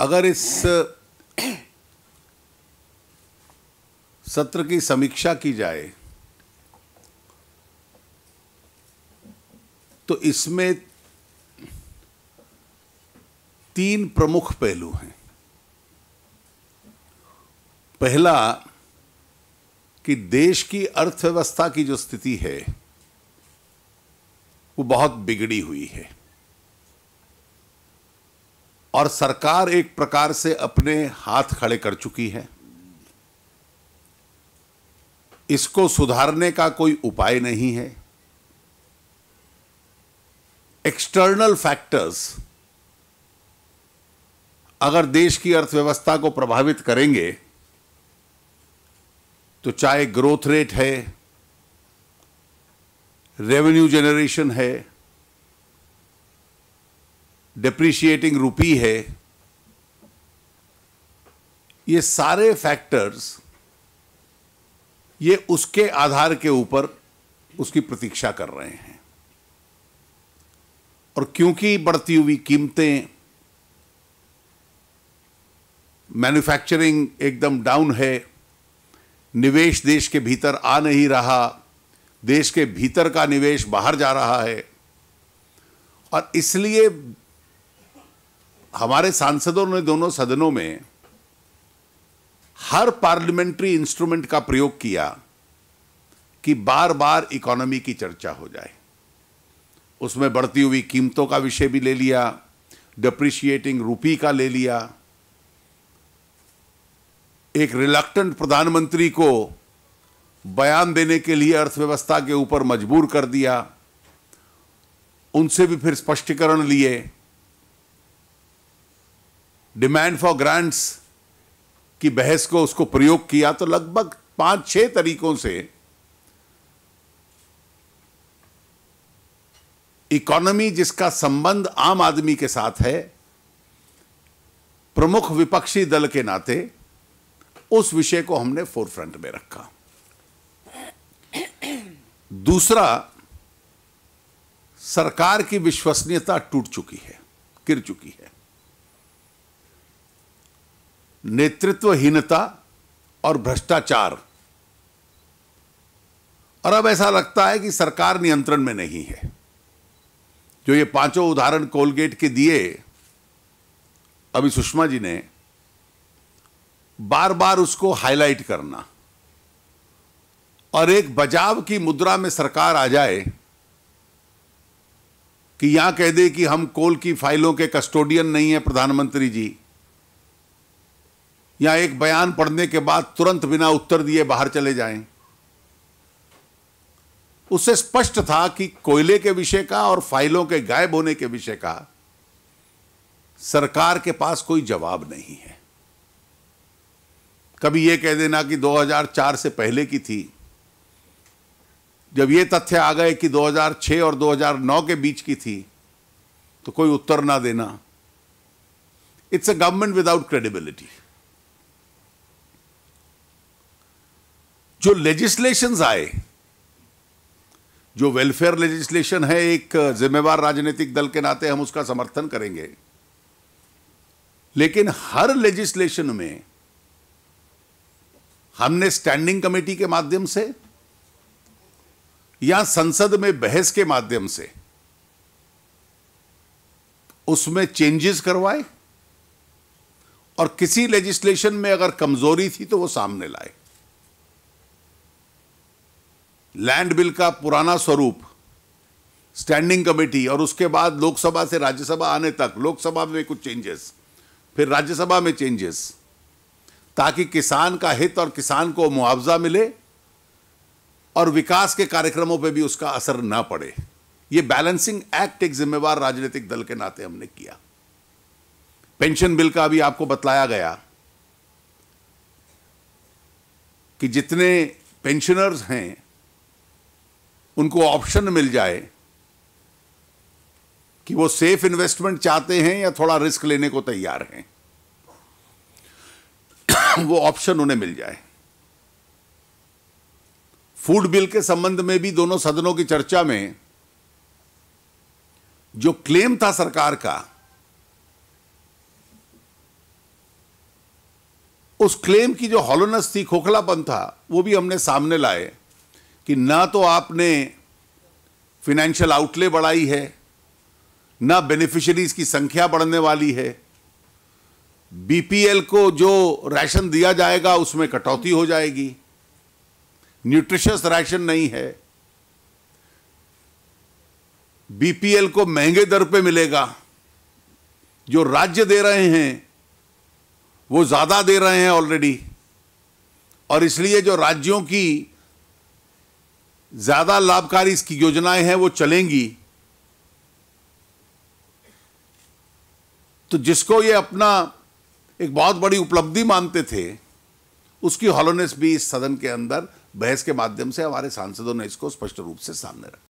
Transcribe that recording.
अगर इस सत्र की समीक्षा की जाए तो इसमें तीन प्रमुख पहलू हैं पहला कि देश की अर्थव्यवस्था की जो स्थिति है वो बहुत बिगड़ी हुई है और सरकार एक प्रकार से अपने हाथ खड़े कर चुकी है इसको सुधारने का कोई उपाय नहीं है एक्सटर्नल फैक्टर्स अगर देश की अर्थव्यवस्था को प्रभावित करेंगे तो चाहे ग्रोथ रेट है रेवेन्यू जनरेशन है डिप्रिशिएटिंग रूपी है ये सारे फैक्टर्स ये उसके आधार के ऊपर उसकी प्रतीक्षा कर रहे हैं और क्योंकि बढ़ती हुई कीमतें मैन्युफैक्चरिंग एकदम डाउन है निवेश देश के भीतर आ नहीं रहा देश के भीतर का निवेश बाहर जा रहा है और इसलिए हमारे सांसदों ने दोनों सदनों में हर पार्लियामेंट्री इंस्ट्रूमेंट का प्रयोग किया कि बार बार इकोनॉमी की चर्चा हो जाए उसमें बढ़ती हुई कीमतों का विषय भी ले लिया डिप्रिशिएटिंग रूपी का ले लिया एक रिलक्टेंट प्रधानमंत्री को बयान देने के लिए अर्थव्यवस्था के ऊपर मजबूर कर दिया उनसे भी फिर स्पष्टीकरण लिए डिमांड फॉर ग्रांट्स की बहस को उसको प्रयोग किया तो लगभग पांच छह तरीकों से इकोनॉमी जिसका संबंध आम आदमी के साथ है प्रमुख विपक्षी दल के नाते उस विषय को हमने फोरफ्रंट में रखा दूसरा सरकार की विश्वसनीयता टूट चुकी है गिर चुकी है नेतृत्वहीनता और भ्रष्टाचार और अब ऐसा लगता है कि सरकार नियंत्रण में नहीं है जो ये पांचों उदाहरण कोलगेट के दिए अभी सुषमा जी ने बार बार उसको हाईलाइट करना और एक बजाव की मुद्रा में सरकार आ जाए कि यहां कह दे कि हम कोल की फाइलों के कस्टोडियन नहीं है प्रधानमंत्री जी या एक बयान पढ़ने के बाद तुरंत बिना उत्तर दिए बाहर चले जाएं। उससे स्पष्ट था कि कोयले के विषय का और फाइलों के गायब होने के विषय का सरकार के पास कोई जवाब नहीं है कभी यह कह देना कि 2004 से पहले की थी जब ये तथ्य आ गए कि 2006 और 2009 के बीच की थी तो कोई उत्तर ना देना it's a government without credibility जो लेजिस्लेशन आए जो वेलफेयर लेजिस्लेशन है एक जिम्मेवार राजनीतिक दल के नाते हम उसका समर्थन करेंगे लेकिन हर लेजिस्लेशन में हमने स्टैंडिंग कमेटी के माध्यम से या संसद में बहस के माध्यम से उसमें चेंजेस करवाए और किसी लेजिस्लेशन में अगर कमजोरी थी तो वो सामने लाए लैंड बिल का पुराना स्वरूप स्टैंडिंग कमेटी और उसके बाद लोकसभा से राज्यसभा आने तक लोकसभा में कुछ चेंजेस फिर राज्यसभा में चेंजेस ताकि किसान का हित और किसान को मुआवजा मिले और विकास के कार्यक्रमों पे भी उसका असर ना पड़े ये बैलेंसिंग एक्ट एक जिम्मेवार राजनीतिक दल के नाते हमने किया पेंशन बिल का भी आपको बतलाया गया कि जितने पेंशनर्स हैं उनको ऑप्शन मिल जाए कि वो सेफ इन्वेस्टमेंट चाहते हैं या थोड़ा रिस्क लेने को तैयार हैं वो ऑप्शन उन्हें मिल जाए फूड बिल के संबंध में भी दोनों सदनों की चर्चा में जो क्लेम था सरकार का उस क्लेम की जो हॉलोनस थी खोखलापन था वो भी हमने सामने लाए कि ना तो आपने फिनेंशियल आउटले बढ़ाई है ना बेनिफिशरीज की संख्या बढ़ने वाली है बीपीएल को जो राशन दिया जाएगा उसमें कटौती हो जाएगी न्यूट्रिशियस राशन नहीं है बीपीएल को महंगे दर पे मिलेगा जो राज्य दे रहे हैं वो ज़्यादा दे रहे हैं ऑलरेडी और इसलिए जो राज्यों की ज़्यादा लाभकारी इसकी योजनाएं हैं वो चलेंगी तो जिसको ये अपना एक बहुत बड़ी उपलब्धि मानते थे उसकी हॉलोनेस भी इस सदन के अंदर बहस के माध्यम से हमारे सांसदों ने इसको स्पष्ट रूप से सामने रखा